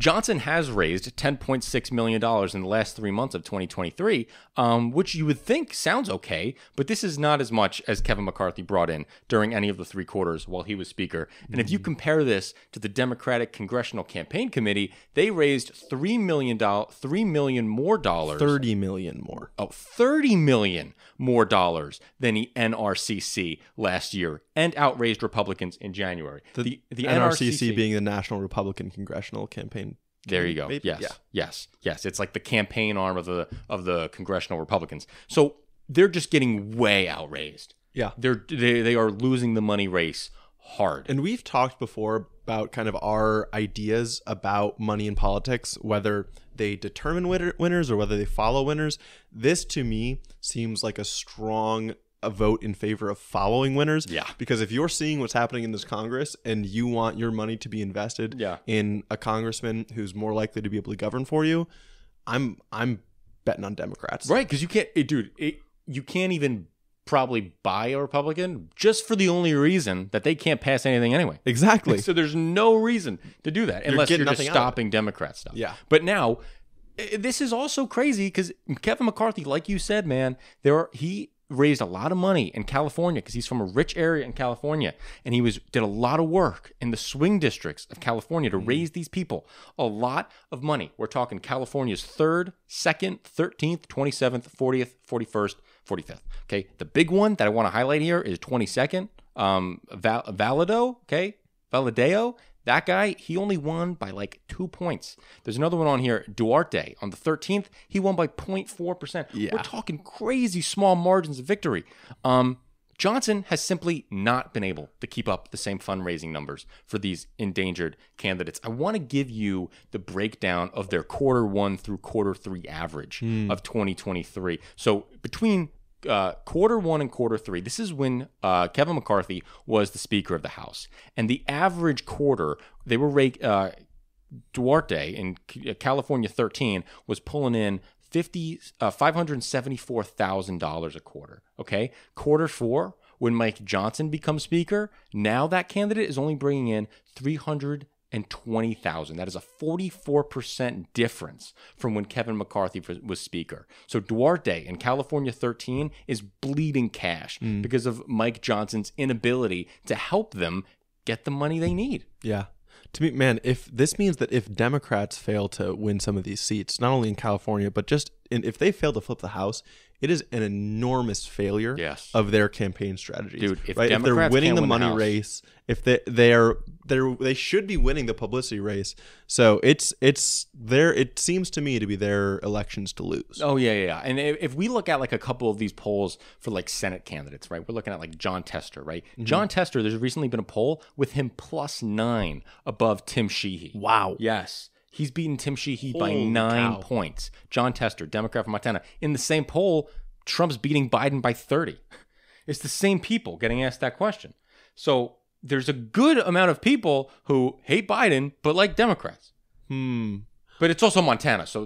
Johnson has raised $10.6 million in the last three months of 2023, um, which you would think sounds okay, but this is not as much as Kevin McCarthy brought in during any of the three quarters while he was Speaker. And if you mm-hmm. compare this to the Democratic Congressional Campaign Committee, they raised $3 million, $3 million more dollars. 30 million more. Oh, 30 million more dollars than the NRCC last year and outraised Republicans in January. The, the, the NRCC, NRCC being the National Republican Congressional Campaign there you go. Maybe, yes. Yeah. Yes. Yes. It's like the campaign arm of the of the congressional Republicans. So they're just getting way outraised. Yeah. They're they, they are losing the money race hard. And we've talked before about kind of our ideas about money in politics, whether they determine winner, winners or whether they follow winners. This to me seems like a strong a vote in favor of following winners. Yeah. Because if you're seeing what's happening in this Congress and you want your money to be invested yeah. in a congressman who's more likely to be able to govern for you, I'm I'm betting on Democrats. Right, because you can't, it, dude. It, you can't even probably buy a Republican just for the only reason that they can't pass anything anyway. Exactly. so there's no reason to do that unless you're, you're just stopping Democrat stuff. Yeah. But now, this is also crazy because Kevin McCarthy, like you said, man, there are, he raised a lot of money in California because he's from a rich area in California, and he was did a lot of work in the swing districts of California to mm. raise these people a lot of money. We're talking California's third, second, thirteenth, twenty seventh, fortieth, forty first, forty fifth. Okay, the big one that I want to highlight here is twenty second. Um, Val- Valado, okay, Valadeo. That guy, he only won by like two points. There's another one on here, Duarte. On the 13th, he won by 0.4%. Yeah. We're talking crazy small margins of victory. Um, Johnson has simply not been able to keep up the same fundraising numbers for these endangered candidates. I want to give you the breakdown of their quarter one through quarter three average mm. of 2023. So between uh, quarter one and quarter three, this is when uh, Kevin McCarthy was the Speaker of the House. And the average quarter, they were rake, uh, Duarte in uh, California 13 was pulling in 50, uh, $574,000 a quarter. Okay. Quarter four, when Mike Johnson becomes Speaker, now that candidate is only bringing in 300 and 20,000. That is a 44% difference from when Kevin McCarthy was speaker. So Duarte in California 13 is bleeding cash mm. because of Mike Johnson's inability to help them get the money they need. Yeah. To me, man, if this means that if Democrats fail to win some of these seats, not only in California, but just in, if they fail to flip the House, it is an enormous failure yes. of their campaign strategy. Dude, if, right? if they're winning the money the race, if they they are they're they should be winning the publicity race. So it's it's their it seems to me to be their elections to lose. Oh yeah, yeah. yeah. And if, if, we look at like a couple of these polls for like Senate candidates, right? We're looking at like John Tester, right? Mm-hmm. John Tester. There's recently been a poll with him plus nine above Tim Sheehy. Wow. Yes. He's beaten Tim Sheehy Holy by nine cow. points. John Tester, Democrat from Montana. In the same poll, Trump's beating Biden by 30. It's the same people getting asked that question. So there's a good amount of people who hate Biden but like Democrats. Hmm. But it's also Montana, so.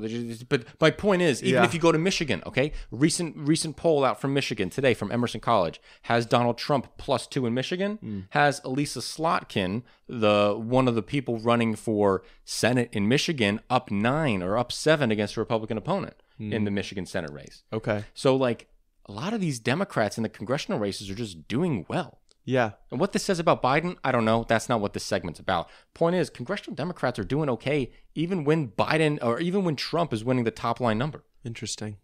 But my point is, even yeah. if you go to Michigan, okay, recent recent poll out from Michigan today from Emerson College has Donald Trump plus two in Michigan, mm. has Elisa Slotkin, the one of the people running for Senate in Michigan, up nine or up seven against a Republican opponent mm. in the hmm. Michigan Senate race. Okay, so like a lot of these Democrats in the congressional races are just doing well. Yeah. And what this says about Biden, I don't know. That's not what this segment's about. Point is, congressional Democrats are doing okay even when Biden or even when Trump is winning the top line number. Interesting.